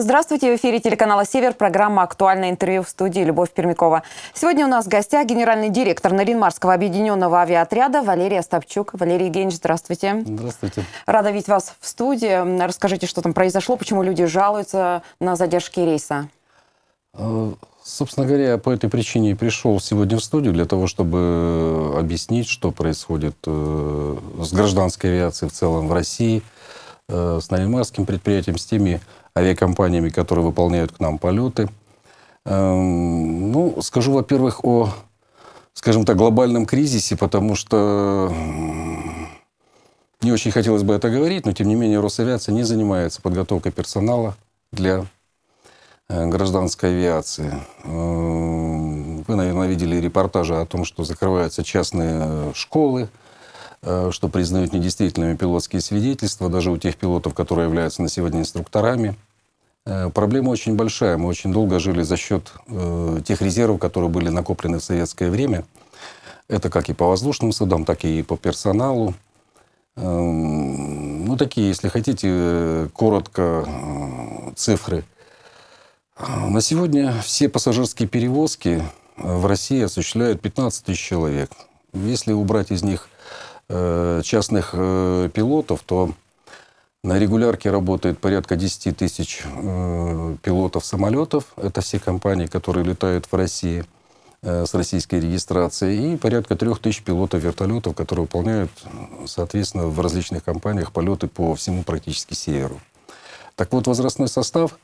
Здравствуйте, в эфире телеканала «Север», программа «Актуальное интервью» в студии Любовь Пермякова. Сегодня у нас в гостях генеральный директор Наринмарского объединенного авиаотряда Валерия Остапчук. Валерий Евгеньевич, здравствуйте. Здравствуйте. Рада видеть вас в студии. Расскажите, что там произошло, почему люди жалуются на задержки рейса? Э, собственно говоря, я по этой причине пришел сегодня в студию для того, чтобы э, объяснить, что происходит э, с гражданской авиацией в целом в России, с Наринмарским предприятием, с теми авиакомпаниями, которые выполняют к нам полеты. Эм, ну, скажу, во-первых, о, скажем так, глобальном кризисе, потому что не очень хотелось бы это говорить, но тем не менее Росавиация не занимается подготовкой персонала для э, гражданской авиации. Эм, вы, наверное, видели репортажи о том, что закрываются частные э, школы, э, что признают недействительными пилотские свидетельства, даже у тех пилотов, которые являются на сегодня инструкторами – Э, проблема очень большая. Мы очень долго жили за счет э, тех резервов, которые были накоплены в советское время. Это как и по воздушным судам, так и по персоналу. Эм, ну, такие, если хотите, коротко э, цифры. Э, на сегодня все пассажирские перевозки э, в России осуществляют 15 тысяч человек. Если убрать из них э, частных э, пилотов, то на регулярке работает порядка 10 тысяч э, пилотов самолетов. Это все компании, которые летают в России э, с российской регистрацией. И порядка 3 тысяч пилотов вертолетов, которые выполняют, соответственно, в различных компаниях полеты по всему практически северу. Так вот, возрастной состав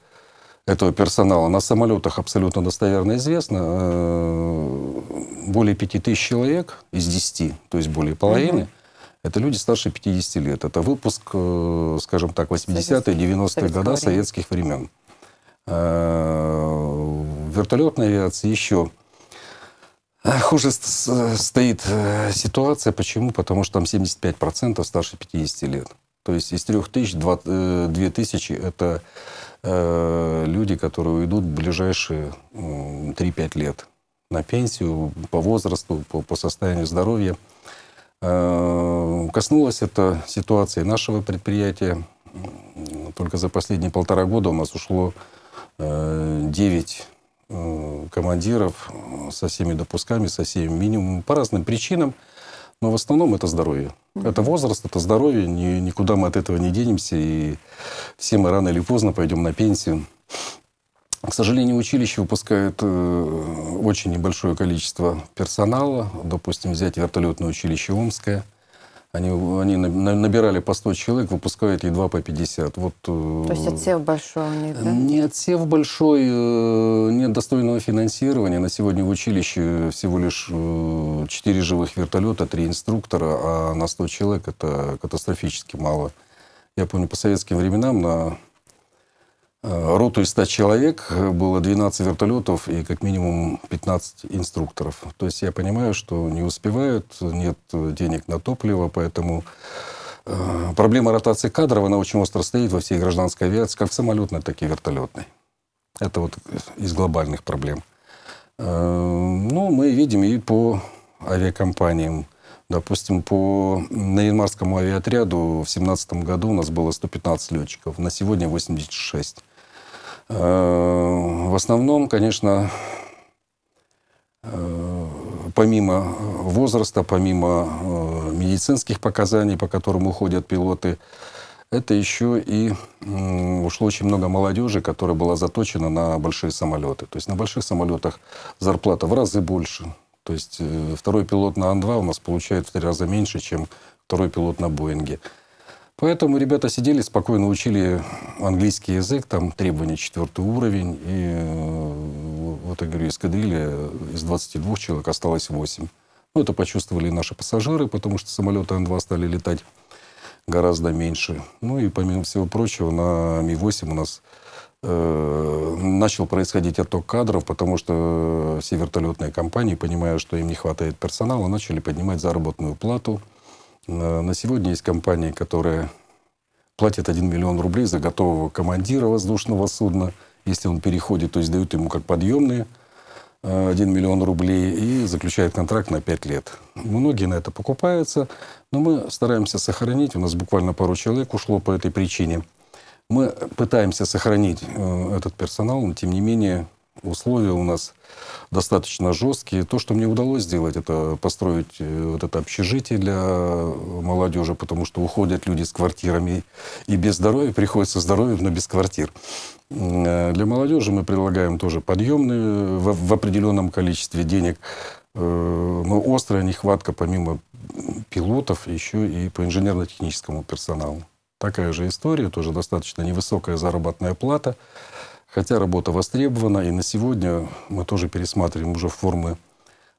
этого персонала на самолетах абсолютно достоверно известно. Э, более 5 тысяч человек из 10, то есть более половины. Mm-hmm это люди старше 50 лет. Это выпуск, э, скажем так, 80-е, 90-е годы советских времен. Э, Вертолетная авиация еще э, Хуже стоит ситуация. Почему? Потому что там 75% старше 50 лет. То есть из 3 тысяч 2 тысячи – это люди, которые уйдут в ближайшие 3-5 лет на пенсию по возрасту, по, по состоянию здоровья – Э, коснулась эта ситуация нашего предприятия. Только за последние полтора года у нас ушло 9 э, э, командиров со всеми допусками, со всеми минимумом, по разным причинам. Но в основном это здоровье. Это возраст, это здоровье, ни, никуда мы от этого не денемся. И все мы рано или поздно пойдем на пенсию. К сожалению, училище выпускает э, очень небольшое количество персонала. Допустим, взять вертолетное училище Омское. Они, они набирали по 100 человек, выпускают едва по 50. Вот, э, То есть отсев большой у них, да? Не отсев большой, э, нет достойного финансирования. На сегодня в училище всего лишь 4 э, живых вертолета, 3 инструктора, а на 100 человек это катастрофически мало. Я помню, по советским временам на Э, роту из 100 человек э, было 12 вертолетов и как минимум 15 инструкторов. То есть я понимаю, что не успевают, нет э, денег на топливо, поэтому проблема ротации кадров, она очень остро стоит во всей гражданской авиации, как самолетной, так и вертолетной. Это вот из глобальных проблем. Ну, мы видим и по авиакомпаниям. Допустим, по Ноенмарскому авиаотряду в 2017 году у нас было 115 летчиков, на сегодня 86. Э, в основном, конечно, э, помимо возраста, помимо э, медицинских показаний, по которым уходят пилоты, это еще и ушло очень много молодежи, которая была заточена на большие самолеты. То есть на больших самолетах зарплата в разы больше. То есть второй пилот на Ан-2 у нас получает в три раза меньше, чем второй пилот на Боинге. Поэтому ребята сидели, спокойно учили английский язык, там требования четвертый уровень. И э, вот я говорю, эскадрилья из 22 человек осталось 8. Ну, это почувствовали наши пассажиры, потому что самолеты Ан-2 стали летать гораздо меньше. Ну и помимо всего прочего, на Ми-8 у нас э, начал происходить отток кадров, потому что все вертолетные компании, понимая, что им не хватает персонала, начали поднимать заработную плату – на сегодня есть компании, которые платят 1 миллион рублей за готового командира воздушного судна, если он переходит, то есть дают ему как подъемные 1 э, миллион рублей и заключают контракт на 5 лет. Многие на это покупаются, но мы стараемся сохранить, у нас буквально пару человек ушло по этой причине. Мы пытаемся сохранить э, этот персонал, но тем не менее условия у нас достаточно жесткие. То, что мне удалось сделать, это построить э, вот это общежитие для э, молодежи, потому что уходят люди с квартирами и без здоровья, приходится здоровьем, но без квартир. Э, для молодежи мы предлагаем тоже подъемные в, в определенном количестве денег, но острая нехватка помимо пилотов еще и по инженерно-техническому персоналу. Такая же история, тоже достаточно невысокая заработная плата. Хотя работа востребована, и на сегодня мы тоже пересматриваем уже формы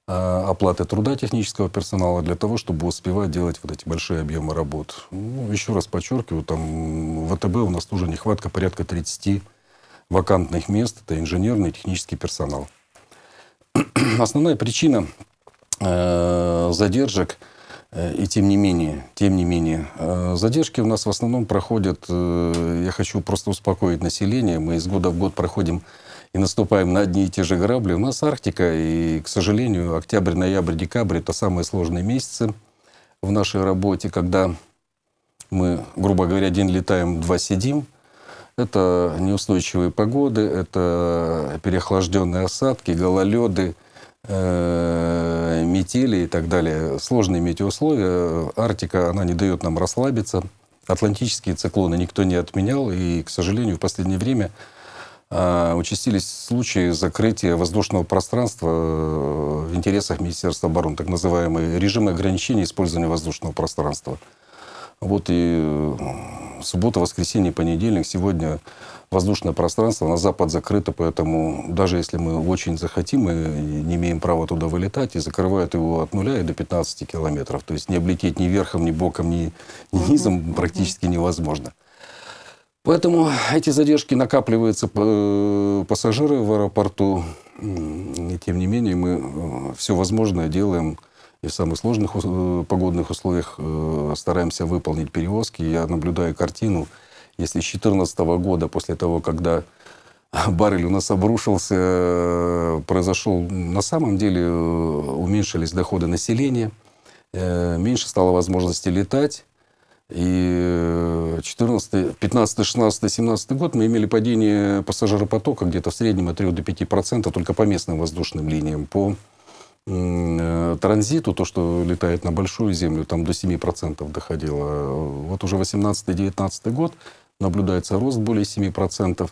э, оплаты труда технического персонала для того, чтобы успевать делать вот эти большие объемы работ. Ну, еще раз подчеркиваю, там в ВТБ у нас тоже нехватка порядка 30 вакантных мест. Это инженерный и технический персонал. Основная причина э, задержек – Э, и тем не менее, тем не менее, э, задержки у нас в основном проходят, э, я хочу просто успокоить население, мы из года в год проходим и наступаем на одни и те же грабли. У нас Арктика, и, к сожалению, октябрь, ноябрь, декабрь — это самые сложные месяцы в нашей работе, когда мы, грубо говоря, один летаем, два сидим. Это неустойчивые погоды, это переохлажденные осадки, гололеды — Э, метели и так далее. Сложные метеоусловия. Арктика, она не дает нам расслабиться. Атлантические циклоны никто не отменял. И, к сожалению, в последнее время э, участились случаи закрытия воздушного пространства э, в интересах Министерства обороны, так называемые режимы ограничения использования воздушного пространства. Вот и суббота, воскресенье, понедельник. Сегодня воздушное пространство на запад закрыто, поэтому даже если мы очень захотим, мы не имеем права туда вылетать, и закрывают его от нуля и до 15 километров. То есть не облететь ни верхом, ни боком, ни, низом mm -hmm. практически невозможно. Поэтому эти задержки накапливаются э, пассажиры в аэропорту. И тем не менее мы э, все возможное делаем и в самых сложных э, погодных условиях э, стараемся выполнить перевозки. Я наблюдаю картину, если с 2014 года, после того, когда баррель у нас обрушился, э, произошел, на самом деле уменьшились доходы населения, меньше стало возможности летать. И 14, 15, 16, 17 год мы имели падение пассажиропотока где-то в среднем от 3 до 5 процентов только по местным воздушным линиям. По Э, транзиту, то, что летает на большую землю, там до 7% доходило. Вот уже 18-19 год наблюдается рост более 7%.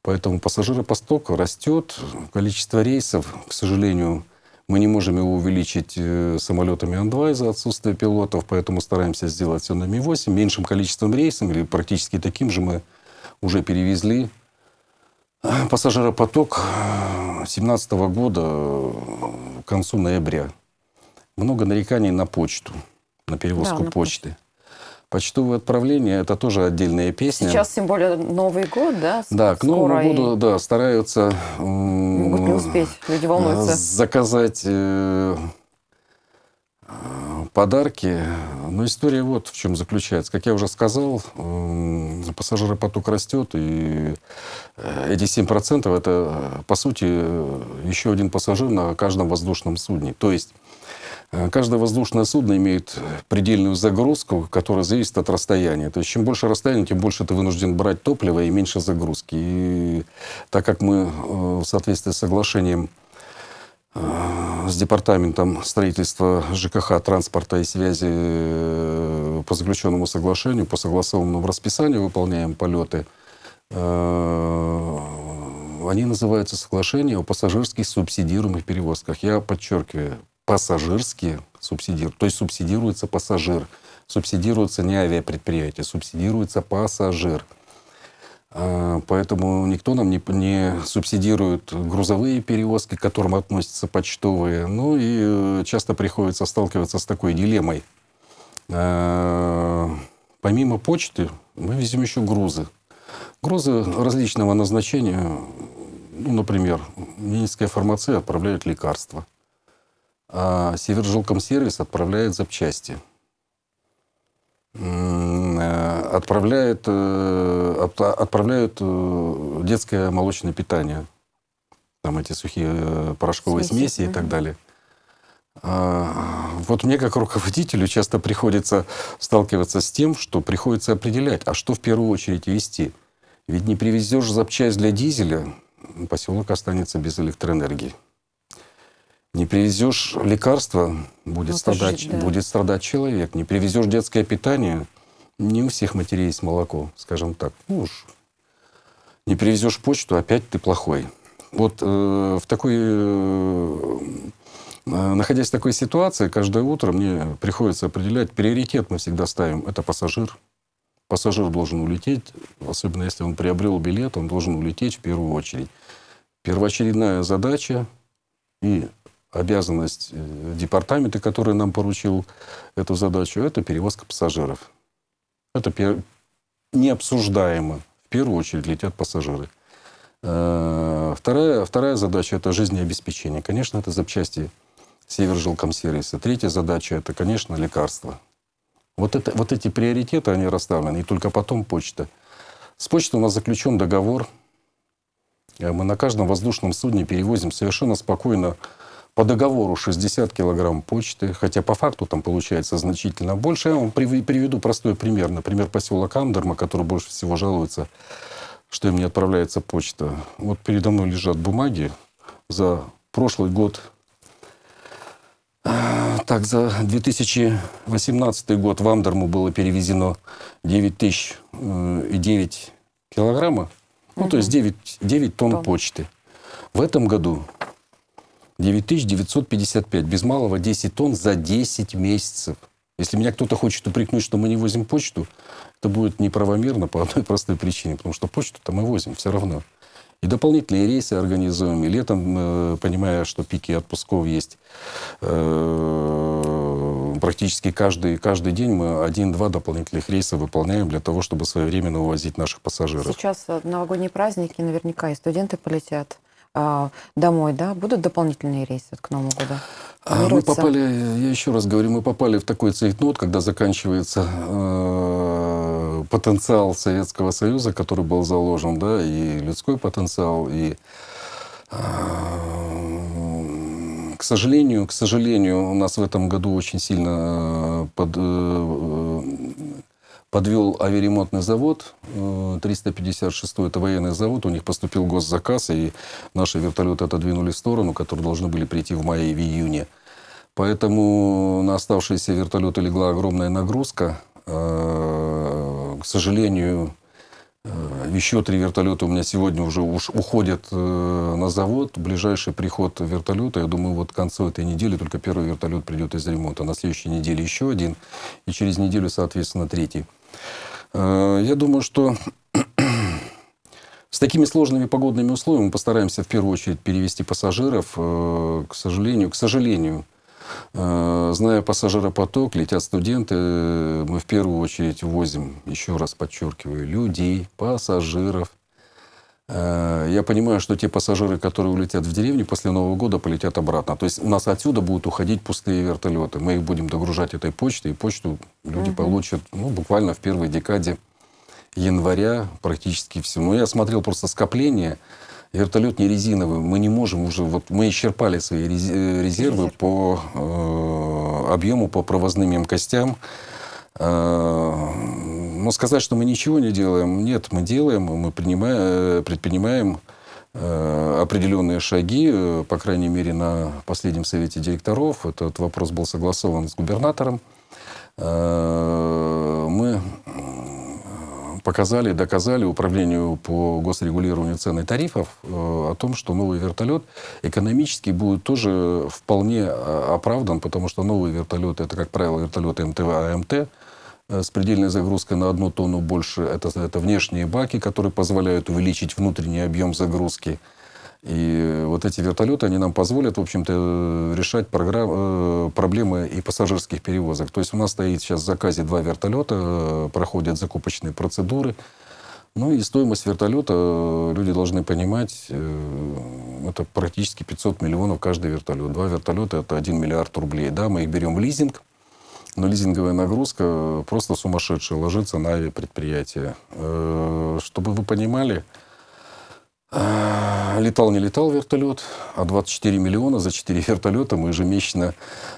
Поэтому пассажиропосток растет, количество рейсов, к сожалению, мы не можем его увеличить э, самолетами Ан-2 из-за отсутствия пилотов, поэтому стараемся сделать все на Ми-8. Меньшим количеством рейсов или практически таким же мы уже перевезли Пассажиропоток 2017 э, года, э, к концу ноября, много нареканий на почту, на перевозку да, на почты. почты. Почтовые отправления – это тоже отдельная песня. Сейчас, тем более, Новый год, да? Да, к Новому и... году, да, стараются... не успеть, люди волнуются. Заказать э, подарки. Но история вот в чем заключается. Как я уже сказал, э, пассажиропоток растет, и эти 7% это, по сути, еще один пассажир на каждом воздушном судне. То есть э, Каждое воздушное судно имеет предельную загрузку, которая зависит от расстояния. То есть чем больше расстояние, тем больше ты вынужден брать топливо и меньше загрузки. И так как мы э, в соответствии с соглашением э, с департаментом строительства ЖКХ, транспорта и связи по заключенному соглашению, по согласованному расписанию выполняем полеты – Э, они называются соглашения о пассажирских субсидируемых перевозках. Я подчеркиваю, пассажирские субсидируют, то есть субсидируется пассажир, субсидируется не авиапредприятие, субсидируется пассажир. Э, поэтому никто нам не, не субсидирует грузовые перевозки, к которым относятся почтовые. Ну и э, часто приходится сталкиваться с такой дилеммой. Помимо почты мы везем еще грузы. Грузы различного назначения, ну, например, Минская фармация отправляет лекарства, а Севержилкомсервис отправляет запчасти, э, отправляет, э, отправляют э, детское молочное питание, там эти сухие порошковые смеси, смеси и так далее. А, вот мне как руководителю часто приходится сталкиваться с тем, что приходится определять, а что в первую очередь вести – ведь не привезешь запчасть для дизеля, поселок останется без электроэнергии. Не привезешь лекарства, будет, ну, страдать, жить, да. будет страдать человек. Не привезешь детское питание, не у всех матерей есть молоко, скажем так. Ну уж. Не привезешь почту, опять ты плохой. Вот э, в такой, э, э находясь в такой ситуации, каждое утро мне приходится определять приоритет. Мы всегда ставим это пассажир, пассажир должен улететь, особенно если он приобрел билет, он должен улететь в первую очередь. Первоочередная задача и обязанность э, департамента, который нам поручил эту задачу, это перевозка пассажиров. Это пер... необсуждаемо. В первую очередь летят пассажиры. Э, вторая, вторая задача – это жизнеобеспечение. Конечно, это запчасти Севержилкомсервиса. Третья задача – это, конечно, лекарства. Вот, это, вот эти приоритеты, они расставлены, и только потом почта. С почтой у нас заключен договор. Э, мы на каждом воздушном судне перевозим совершенно спокойно по договору 60 килограмм почты, хотя по факту там получается значительно больше. Я вам приведу простой пример. Например, поселок Андерма, который больше всего жалуется, что им не отправляется почта. Вот передо мной лежат бумаги за прошлый год а, так, за 2018 год в Амдерму было перевезено 9 тысяч э, и 9 килограмма, ну, то есть 9, 9 тонн Тон. почты. В этом году 9955, без малого 10 тонн за 10 месяцев. Если меня кто-то хочет упрекнуть, что мы не возим почту, это будет неправомерно по одной простой причине, потому что почту-то мы возим все равно. И дополнительные рейсы организуем. И летом, э, понимая, что пики отпусков есть, э, практически каждый, каждый день мы один-два дополнительных рейса выполняем для того, чтобы своевременно увозить наших пассажиров. Сейчас э, новогодние праздники, наверняка и студенты полетят домой, да, будут дополнительные рейсы вот к Новому году? А, мы попали, я еще раз говорю, мы попали в такой цейтнот, когда заканчивается э потенциал Советского Союза, который был заложен, да, и людской потенциал, и а, к сожалению, к сожалению, у нас в этом году очень сильно э, под, э, подвел авиаремонтный завод 356 э, это военный завод, у них поступил госзаказ, и наши вертолеты отодвинули в сторону, которые должны были прийти в мае и в июне. Поэтому на оставшиеся вертолеты легла огромная нагрузка к сожалению, э, еще три вертолета у меня сегодня уже уж уходят э, на завод. Ближайший приход вертолета, я думаю, вот к концу этой недели только первый вертолет придет из ремонта. На следующей неделе еще один, и через неделю, соответственно, третий. Э, я думаю, что с такими сложными погодными условиями мы постараемся в первую очередь перевести пассажиров. К сожалению, к сожалению, Э, зная пассажиропоток, летят студенты, мы в первую очередь возим, еще раз подчеркиваю, людей, пассажиров. Э, я понимаю, что те пассажиры, которые улетят в деревню, после Нового года полетят обратно. То есть у нас отсюда будут уходить пустые вертолеты. Мы их будем догружать этой почтой, и почту люди угу. получат ну, буквально в первой декаде января практически все. Но ну, Я смотрел просто скопление вертолет не резиновый, мы не можем уже, вот мы исчерпали свои э, резервы Резерв. по э, объему, по провозным костям. Э, но сказать, что мы ничего не делаем, нет, мы делаем, мы принимаем, э, предпринимаем э, определенные шаги, по крайней мере, на последнем совете директоров. Этот вопрос был согласован с губернатором. Мы показали, доказали управлению по госрегулированию цен и тарифов э, о том, что новый вертолет экономически будет тоже вполне э, оправдан, потому что новые вертолеты, это, как правило, вертолеты МТВ, АМТ, э, с предельной загрузкой на одну тонну больше. Это, это внешние баки, которые позволяют увеличить внутренний объем загрузки. И вот эти вертолеты, они нам позволят, в общем-то, решать программ, э, проблемы и пассажирских перевозок. То есть у нас стоит сейчас в заказе два вертолета, э, проходят закупочные процедуры. Ну и стоимость вертолета, э, люди должны понимать, это практически 500 миллионов каждый вертолет. Два вертолета – это 1 миллиард рублей. Да, мы их берем в лизинг, но лизинговая нагрузка просто сумасшедшая ложится на авиапредприятие. Чтобы вы понимали, а, летал, не летал вертолет, а 24 миллиона за 4 вертолета мы ежемесячно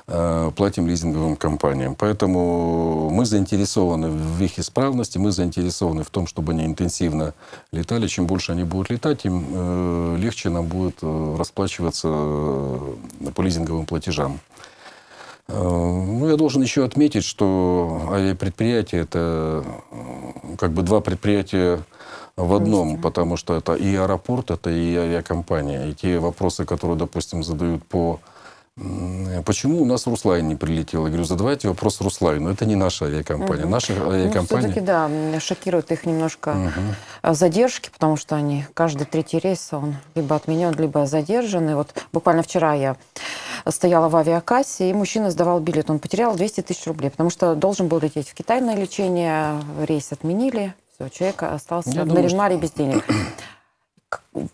э, платим лизинговым компаниям. Поэтому мы заинтересованы в их исправности, мы заинтересованы в том, чтобы они интенсивно летали. Чем больше они будут летать, тем э, легче нам будет э, расплачиваться э, по лизинговым платежам. Э, ну, я должен еще отметить, что авиапредприятие – это э, как бы два предприятия в одном, Вместе. Э, потому что это и аэропорт, это и авиакомпания. И те вопросы, которые, допустим, задают по Почему у нас Руслайн не прилетел? Я говорю, задавайте вопрос Руслайну. Это не наша авиакомпания. Угу. Наша авиакомпания... Ну, все-таки, да, шокирует их немножко угу. задержки, потому что они, каждый третий рейс, он либо отменен, либо задержан. И вот буквально вчера я стояла в авиакассе, и мужчина сдавал билет. Он потерял 200 тысяч рублей, потому что должен был лететь в Китай на лечение, рейс отменили, все, человек остался Я в Наримаре без денег.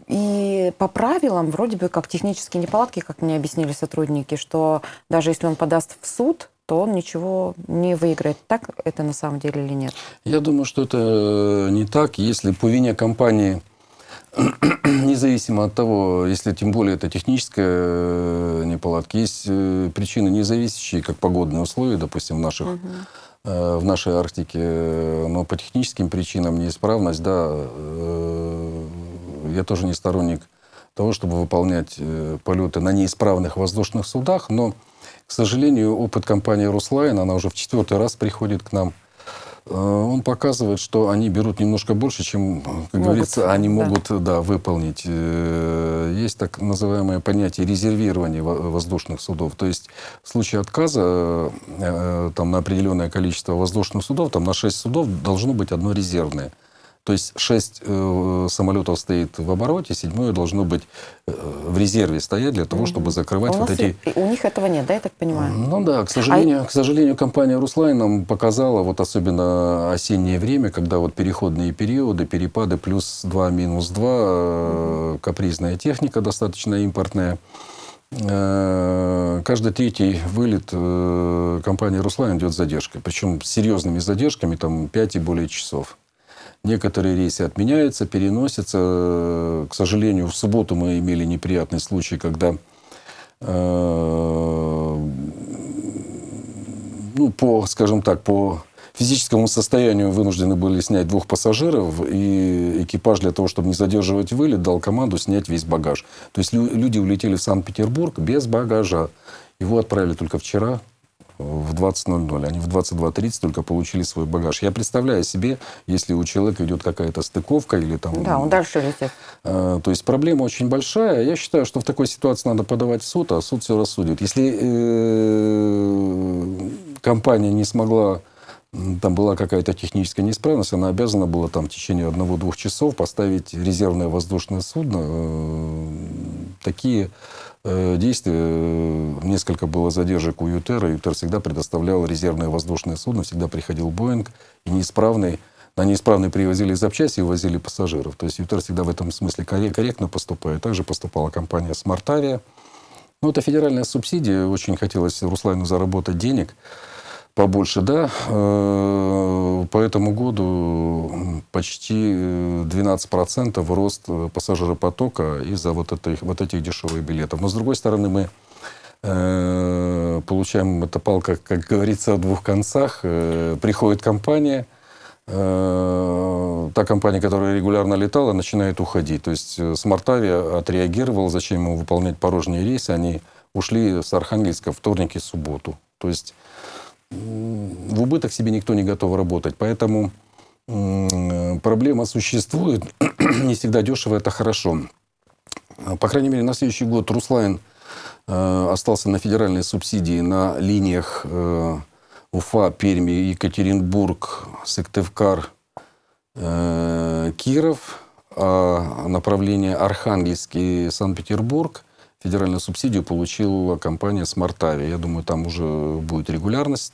И по правилам, вроде бы как технические неполадки, как мне объяснили сотрудники, что даже если он подаст в суд, то он ничего не выиграет. Так это на самом деле или нет? Я думаю, что это э, не так. Если по вине компании, независимо от того, если тем более это техническая э, неполадка, есть э, причины, не зависящие, как погодные условия, допустим, в наших угу Э, в нашей Арктике, э, но по техническим причинам неисправность, да, э, я тоже не сторонник того, чтобы выполнять полеты на неисправных воздушных судах, но, к сожалению, опыт компании «Руслайн», она уже в четвертый раз приходит к нам – Э, он показывает, что они берут немножко больше, чем, э, как могут, говорится, они могут да. Да, выполнить. Э, есть так называемое понятие резервирования воздушных судов. То есть в случае отказа там, на определенное количество воздушных судов, там, на 6 судов должно быть одно резервное. То есть шесть э, самолетов стоит в обороте, седьмое должно быть э, в резерве стоять для того, чтобы закрывать а вот эти... И, у них этого нет, да, я так понимаю? Ну да, к сожалению, а... к сожалению, компания «Руслайн» нам показала, вот особенно осеннее время, когда вот переходные периоды, перепады, плюс 2, минус 2, э, капризная техника достаточно импортная. Э, каждый третий вылет э, компании «Руслан» идет с задержкой, причем с серьезными задержками, там 5 и более часов. Некоторые рейсы отменяются, переносятся. К сожалению, в субботу мы имели неприятный случай, когда э, ну, по, скажем так, по физическому состоянию вынуждены были снять двух пассажиров, и экипаж для того, чтобы не задерживать вылет, дал команду снять весь багаж. То есть люди улетели в Санкт-Петербург без багажа. Его отправили только вчера, в 20.00, они в 22.30 только получили свой багаж. Я представляю себе, если у человека идет какая-то стыковка или там... Да, он дальше летит. Э, то есть проблема очень большая. Я считаю, что в такой ситуации надо подавать в суд, а суд все рассудит. Если э, компания не смогла там была какая-то техническая неисправность, она обязана была там в течение одного-двух часов поставить резервное воздушное судно. Э, такие Э, действия. Э, несколько было задержек у Ютера. Ютер всегда предоставлял резервное воздушное судно, всегда приходил Боинг. И неисправный, на неисправный привозили запчасти и возили пассажиров. То есть Ютер всегда в этом смысле корректно поступает. Также поступала компания «Смартавия». Ну, это федеральная субсидия. Очень хотелось Руслану заработать денег побольше, да. Э, по этому году почти 12% э, рост э, пассажиропотока из-за вот этих, вот этих дешевых билетов. Но, с другой стороны, мы получаем это палка, как говорится, о двух концах. Приходит компания, та компания, которая регулярно летала, начинает уходить. То есть Смартавия отреагировала, зачем ему выполнять порожние рейсы, они ушли с Архангельска вторник и субботу. То есть в убыток себе никто не готов работать. Поэтому проблема существует. не всегда дешево это хорошо. По крайней мере, на следующий год Руслайн э, остался на федеральной субсидии на линиях э, Уфа, Перми, Екатеринбург, Сыктывкар, э, Киров, а направление Архангельский, Санкт-Петербург – федеральную субсидию получила компания Smartavia. Я думаю, там уже будет регулярность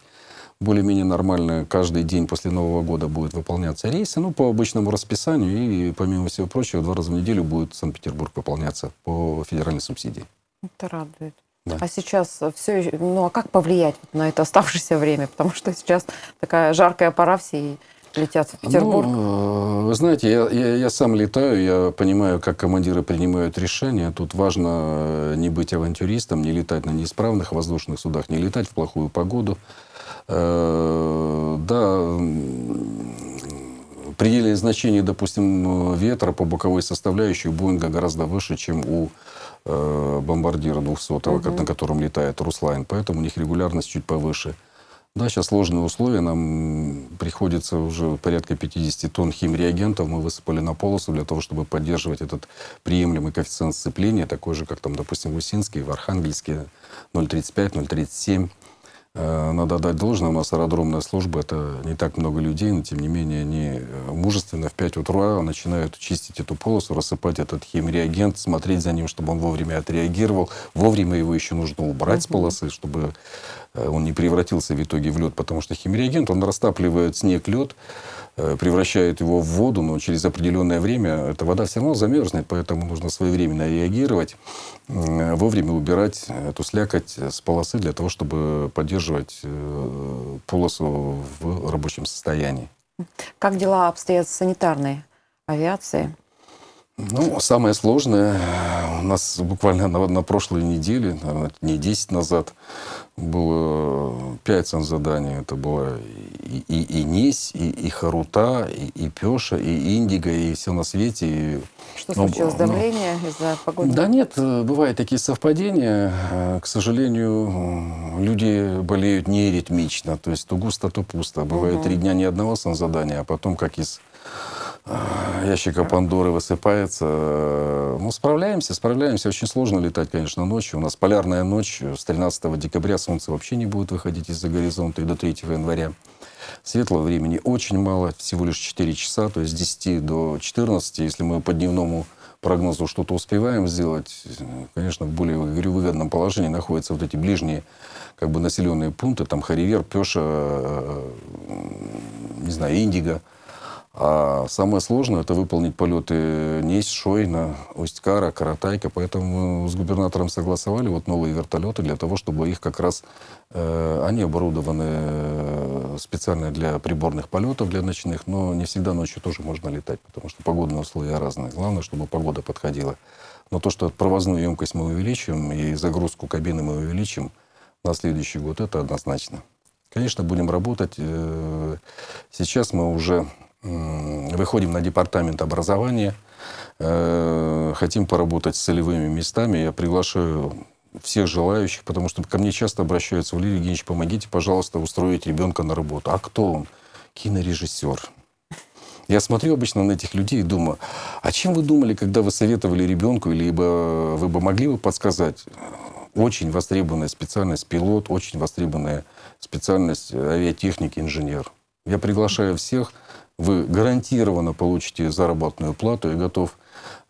более-менее нормальная каждый день после Нового года будут выполняться рейсы, ну, по обычному расписанию, и, помимо всего прочего, два раза в неделю будет Санкт-Петербург выполняться по федеральной субсидии. Это радует. Да. А сейчас все, ну, а как повлиять на это оставшееся время? Потому что сейчас такая жаркая пора всей летят в Петербург? Ну, э, вы знаете, я, я, я сам летаю, я понимаю, как командиры принимают решения. Тут важно э, не быть авантюристом, не летать на неисправных воздушных судах, не летать в плохую погоду. Э, да, предельное значение, допустим, ветра по боковой составляющей у Боинга гораздо выше, чем у э, бомбардира 200, угу. на котором летает Руслайн. Поэтому у них регулярность чуть повыше. Да, сейчас сложные условия. Нам приходится уже порядка 50 тонн химреагентов мы высыпали на полосу для того, чтобы поддерживать этот приемлемый коэффициент сцепления, такой же, как там, допустим, в Усинске, в Архангельске 0,35, 0,37. Э, надо отдать должное, у нас аэродромная служба, это не так много людей, но тем не менее они э, мужественно в 5 утра начинают чистить эту полосу, рассыпать этот химреагент, смотреть за ним, чтобы он вовремя отреагировал. Вовремя его еще нужно убрать с полосы, чтобы Э, он не превратился в итоге в лед, потому что химреагент, он растапливает снег, лед, э, превращает его в воду, но через определенное время эта вода все равно замерзнет, поэтому нужно своевременно реагировать, вовремя убирать эту слякоть с полосы для того, чтобы поддерживать э, полосу в рабочем состоянии. Как дела обстоят с санитарной авиацией? Ну, самое сложное э, у нас буквально на, на прошлой неделе, наверное, не 10 назад, было 5 заданий. Это было и, и, и Несь, и, и Харута, и, и Пеша, и Индиго, и все на свете. И, Что ну, случилось? Ну, давление ну, из-за погоды? Да нет, э, бывают такие совпадения. Э, к сожалению, люди болеют неритмично, То есть то густо, то пусто. Бывает угу. три дня ни одного санзадания, а потом как из а, ящика Пандоры высыпается. Э, ну, справляемся, справляемся. Очень сложно летать, конечно, ночью. У нас полярная ночь. С 13 декабря солнце вообще не будет выходить из-за горизонта и до 3 января. Светлого времени очень мало, всего лишь 4 часа, то есть с 10 до 14. Если мы по дневному прогнозу что-то успеваем сделать, конечно, в более говорю, выгодном положении находятся вот эти ближние как бы населенные пункты, там Харивер, Пеша, э, э, не знаю, Индиго. А самое сложное – это выполнить полеты Несть, Шойна, Усть-Кара, Каратайка. Поэтому с губернатором согласовали вот новые вертолеты для того, чтобы их как раз… Э, они оборудованы э, специально для приборных полетов, для ночных, но не всегда ночью тоже можно летать, потому что погодные условия разные. Главное, чтобы погода подходила. Но то, что провозную емкость мы увеличим и загрузку кабины мы увеличим на следующий год, это однозначно. Конечно, будем работать. Э, сейчас мы уже выходим на департамент образования, э, хотим поработать с целевыми местами. Я приглашаю всех желающих, потому что ко мне часто обращаются, Валерий Евгеньевич, помогите, пожалуйста, устроить ребенка на работу. А кто он? Кинорежиссер. Я смотрю обычно на этих людей и думаю, а чем вы думали, когда вы советовали ребенку, либо вы бы могли бы подсказать? Очень востребованная специальность пилот, очень востребованная специальность э, авиатехник инженер. Я приглашаю всех – вы гарантированно получите заработную плату. Я готов...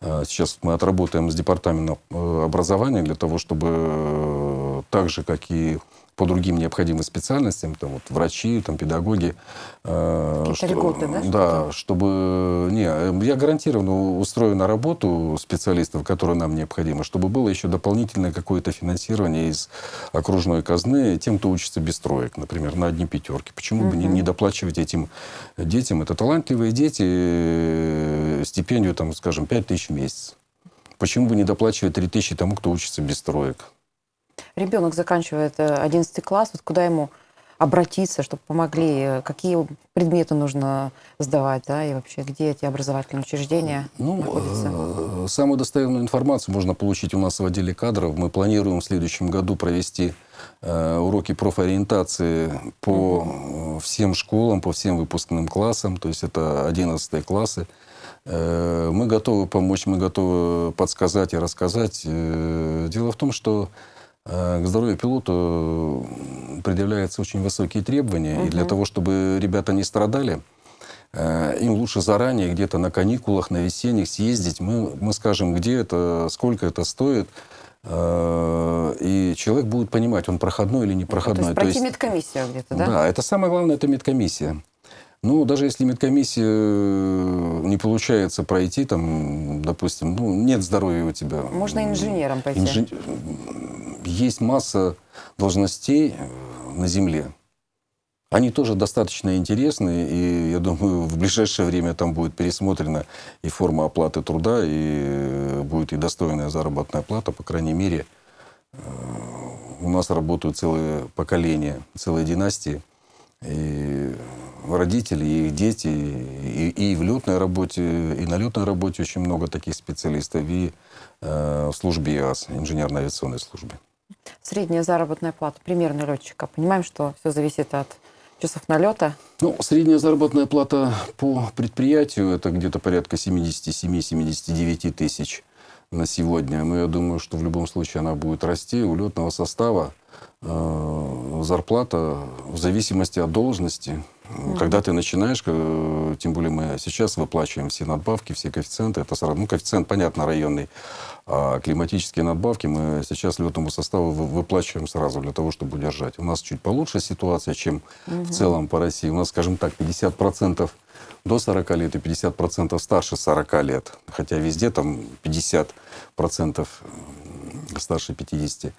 Э, сейчас мы отработаем с департаментом э, образования для того, чтобы э, так же, как и по другим необходимым специальностям, там вот врачи, там педагоги. Э, Какие-то льготы, да? Да, чтобы... Не, эм, я гарантированно устрою на работу специалистов, которые нам необходимы, чтобы было еще дополнительное какое-то финансирование из окружной казны тем, кто учится без троек, например, на одни пятерки. Почему угу. бы не, не доплачивать этим детям? Это талантливые дети э, стипендию, там, скажем, 5 тысяч в месяц. Почему бы не доплачивать 3 тысячи тому, кто учится без троек? ребенок заканчивает 11 э, класс, вот куда ему обратиться, чтобы помогли? Э, какие предметы нужно сдавать, да, и вообще где эти образовательные учреждения ну, находятся? Э, самую достоверную информацию можно получить у нас в отделе кадров. Мы планируем в следующем году провести э, уроки профориентации по угу. всем школам, по всем выпускным классам, то есть это 11 классы. Э, мы готовы помочь, мы готовы подсказать и рассказать. Э, дело в том, что Э, к здоровью пилота э, предъявляются очень высокие требования. Угу. И для того, чтобы ребята не страдали, э, им лучше заранее где-то на каникулах, на весенних съездить. Мы, мы скажем, где это, сколько это стоит. И человек будет понимать, он проходной или не ну, проходной. То есть пройти медкомиссию где-то, да? Да, это самое главное, это медкомиссия. Ну, даже если медкомиссия не получается пройти, там, допустим, ну, нет здоровья у тебя. Можно инженером пойти. Инжи есть масса должностей э, на Земле. Они тоже достаточно интересны, и я думаю, в ближайшее время там будет пересмотрена и форма оплаты труда, и э, будет и достойная заработная плата, по крайней мере. Э, у нас работают целые поколения, целые династии. И родители, и их дети, и, и в летной работе, и на летной работе очень много таких специалистов, и в службе ИАС, инженерно-авиационной службе. Средняя заработная плата примерно летчика. Понимаем, что все зависит от часов налета. Ну, средняя заработная плата по предприятию это где-то порядка 77-79 тысяч на сегодня. Но я думаю, что в любом случае она будет расти. У летного состава э, зарплата в зависимости от должности когда ты начинаешь, э, тем более мы сейчас выплачиваем все надбавки, все коэффициенты, это сразу, ну, коэффициент, понятно, районный, а климатические надбавки мы сейчас летному составу выплачиваем сразу для того, чтобы удержать. У нас чуть получше ситуация, чем mm в целом по России. У нас, скажем так, 50% до 40 лет и 50% старше 40 лет. Хотя везде там 50% старше 50.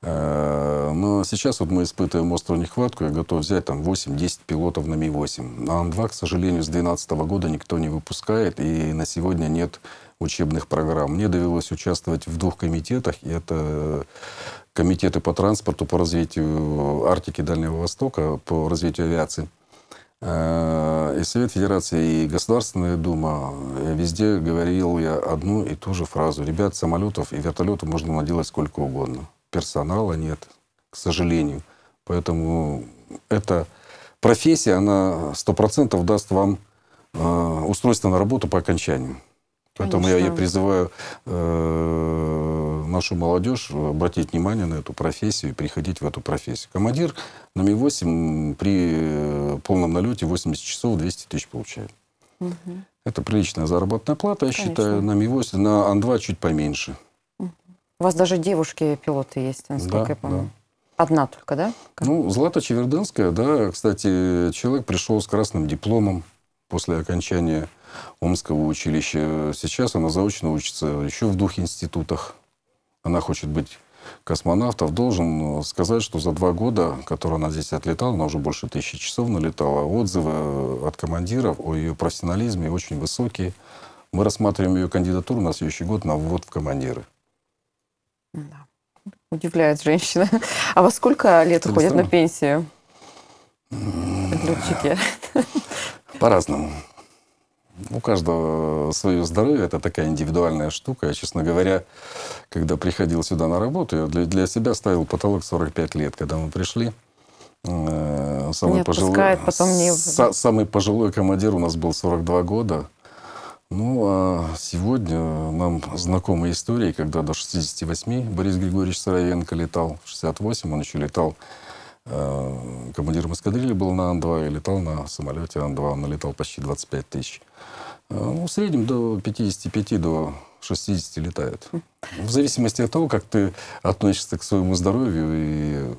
Э, но сейчас вот мы испытываем острую нехватку. Я готов взять там 8-10 пилотов на Ми-8. На Ан-2, к сожалению, с 2012 года никто не выпускает. И на сегодня нет учебных программ. Мне довелось участвовать в двух комитетах. И это комитеты по транспорту, по развитию Арктики Дальнего Востока, по развитию авиации. Э, и Совет Федерации, и Государственная Дума, э, везде говорил я одну и ту же фразу. Ребят, самолетов и вертолетов можно наделать сколько угодно персонала нет, к сожалению. Поэтому эта профессия, она сто процентов даст вам э, устройство на работу по окончанию. Поэтому я, я призываю э, нашу молодежь обратить внимание на эту профессию и приходить в эту профессию. Командир на Ми-8 при э, полном налете 80 часов 200 тысяч получает. Угу. Это приличная заработная плата, я Конечно. считаю, на Ми-8, на Ан-2 чуть поменьше. У вас даже девушки-пилоты есть, насколько да, я помню. Да. Одна только, да? Как? Ну, Злата Чеверденская, да, кстати, человек пришел с красным дипломом после окончания Омского училища. Сейчас она заочно учится еще в двух институтах. Она хочет быть космонавтов. Должен э, сказать, что за два года, которые она здесь отлетала, она уже больше тысячи часов налетала, отзывы э, от командиров о ее профессионализме очень высокие. Мы рассматриваем ее кандидатуру на следующий год на ввод в командиры. Да. Удивляет женщина. А во сколько лет уходят на пенсию? Летчики. По-разному. У каждого свое здоровье, это такая индивидуальная штука. Я, честно говоря, когда приходил сюда на работу, я для, для себя ставил потолок 45 лет, когда мы пришли. Э, самый, не пожилой, потом не... Са, самый пожилой командир у нас был 42 года. Ну, а сегодня э, нам знакомы история, когда до 68 Борис Григорьевич Сыровенко летал, 68 он еще летал, э, командиром эскадрильи был на Ан-2, и летал на самолете Ан-2, он летал почти 25 тысяч. Э, ну, в среднем до 55, до 60 летает. В зависимости от того, как ты относишься к своему здоровью и э,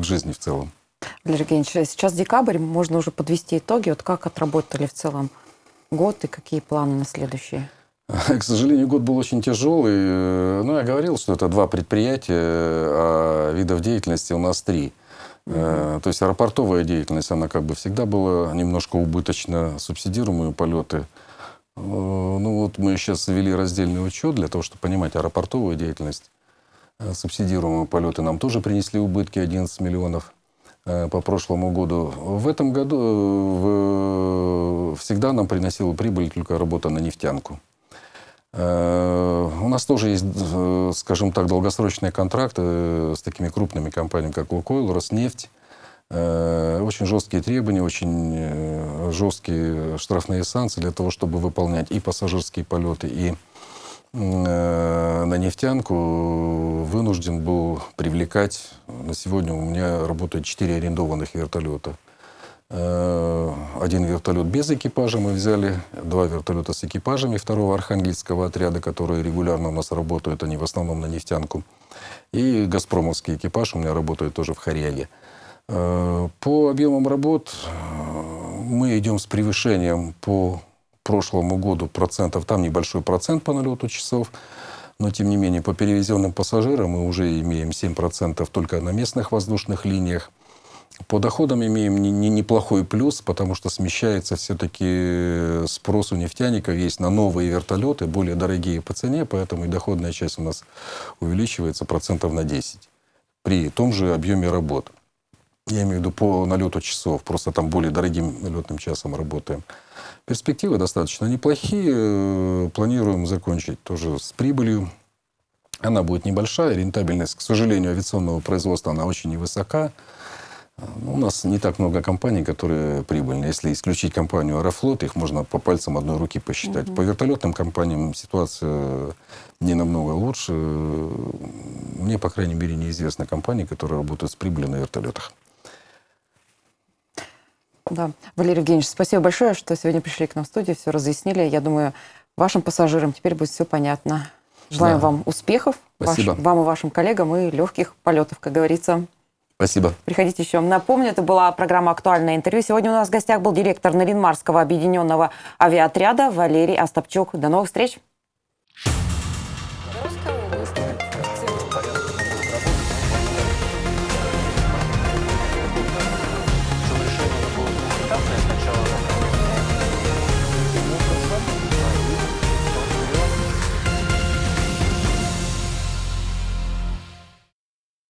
к жизни в целом. Валерий Евгеньевич, сейчас декабрь, можно уже подвести итоги, вот как отработали в целом год и какие планы на следующие? К сожалению, год был очень тяжелый. Э, ну, я говорил, что это два предприятия, а видов деятельности у нас три. Mm То есть аэропортовая деятельность, она как бы всегда была немножко убыточна, субсидируемые полеты. Э, ну вот мы сейчас ввели раздельный учет для того, чтобы понимать аэропортовую деятельность. Субсидируемые полеты нам тоже принесли убытки 11 миллионов Э, по прошлому году. В этом году э, всегда нам приносила прибыль только работа на нефтянку. Э, у нас тоже есть, скажем так, долгосрочные контракты с такими крупными компаниями, как «Лукойл», «Роснефть». Очень жесткие требования, очень жесткие штрафные санкции для того, чтобы выполнять и пассажирские полеты, и Э, на нефтянку вынужден был привлекать. На сегодня у меня работают 4 арендованных вертолета. Э, один вертолет без экипажа мы взяли, два вертолета с экипажами второго архангельского отряда, которые регулярно у нас работают, они в основном на нефтянку. И «Газпромовский» экипаж у меня работает тоже в Харьяге. Э, по объемам работ мы идем с превышением по прошлому году процентов, там небольшой процент по налету часов, но тем не менее по перевезенным пассажирам мы уже имеем 7% только на местных воздушных линиях. По доходам имеем не, не, неплохой плюс, потому что смещается все-таки э, спрос у нефтяников есть на новые вертолеты, более дорогие по цене, поэтому и доходная часть у нас увеличивается процентов на 10 при том же объеме работ. Я имею в виду по налету часов, просто там более дорогим налетным часом работаем. Перспективы достаточно неплохие. Э, планируем закончить тоже с прибылью. Она будет небольшая. Рентабельность, к сожалению, авиационного производства, она очень невысока. Э, ну, у нас не так много компаний, которые прибыльны. Если исключить компанию «Аэрофлот», их можно по пальцам одной руки посчитать. Угу. По вертолетным компаниям ситуация не намного лучше. Э, мне, по крайней мере, неизвестна компании, которые работают с прибылью на вертолетах. Да. Валерий Евгеньевич, спасибо большое, что сегодня пришли к нам в студию, все разъяснили. Я думаю, вашим пассажирам теперь будет все понятно. Желаем да. вам успехов, спасибо. Ваш, вам и вашим коллегам, и легких полетов, как говорится. Спасибо. Приходите еще. Напомню, это была программа «Актуальное интервью». Сегодня у нас в гостях был директор Наринмарского объединенного авиаотряда Валерий Остапчук. До новых встреч!